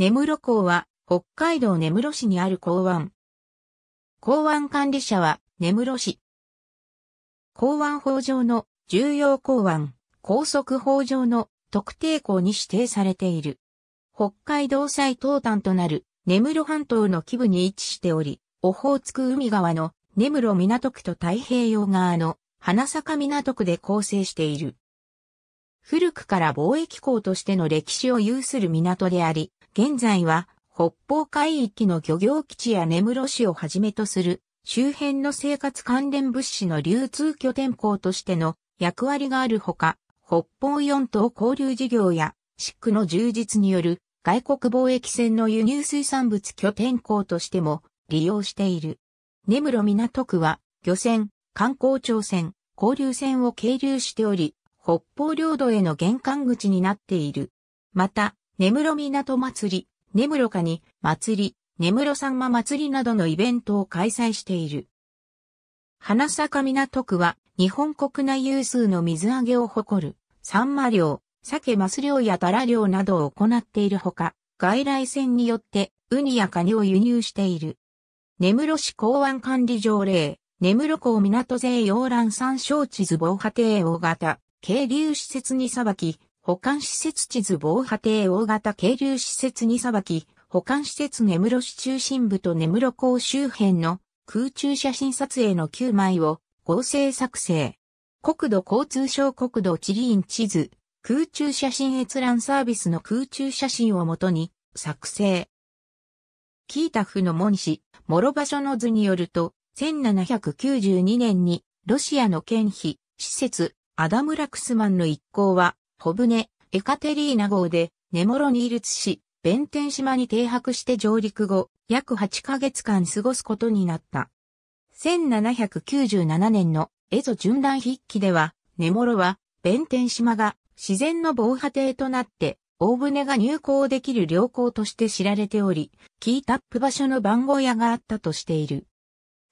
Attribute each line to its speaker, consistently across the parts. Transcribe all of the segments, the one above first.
Speaker 1: 根室港は北海道根室市にある港湾。港湾管理者は根室市。港湾法上の重要港湾、高速法上の特定港に指定されている。北海道最東端となる根室半島の基部に位置しており、オホーツク海側の根室港区と太平洋側の花坂港区で構成している。古くから貿易港としての歴史を有する港であり、現在は北方海域の漁業基地や根室市をはじめとする周辺の生活関連物資の流通拠点港としての役割があるほか、北方四島交流事業やシックの充実による外国貿易船の輸入水産物拠点港としても利用している。根室港区は漁船、観光庁船、交流船を係留しており、北方領土への玄関口になっている。また、根室港祭り、根室かに祭り、根室さんま祭りなどのイベントを開催している。花坂港区は日本国内有数の水揚げを誇る、サンマ漁、鮭マス漁やタラ漁などを行っているほか、外来船によってウニやカニを輸入している。根室市港湾管理条例、根室港港税洋蘭山小地図防波堤大型、渓流施設にさばき、保管施設地図防波堤大型渓流施設に裁き、保管施設根室市中心部と根室港周辺の空中写真撮影の9枚を合成作成。国土交通省国土地理院地図、空中写真閲覧サービスの空中写真をもとに作成。キータフの門氏、諸場所の図によると、1792年にロシアの県費、施設、アダム・ラクスマンの一行は、小舟、エカテリーナ号で、根室にいる津市、弁天島に停泊して上陸後、約8ヶ月間過ごすことになった。1797年のエゾ巡覧筆記では、根室は、弁天島が自然の防波堤となって、大船が入港できる良港として知られており、キータップ場所の番号屋があったとしている。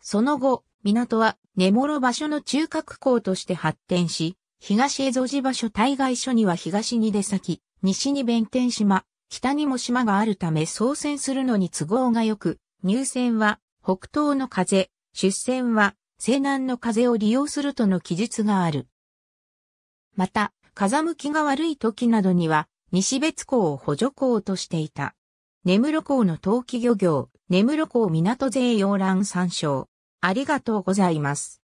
Speaker 1: その後、港は根室場所の中核港として発展し、東江戸地場所対外所には東に出先、西に弁天島、北にも島があるため操船するのに都合が良く、入船は北東の風、出船は西南の風を利用するとの記述がある。また、風向きが悪い時などには、西別港を補助港としていた。根室港の陶器漁業、根室港港税洋覧参照。ありがとうございます。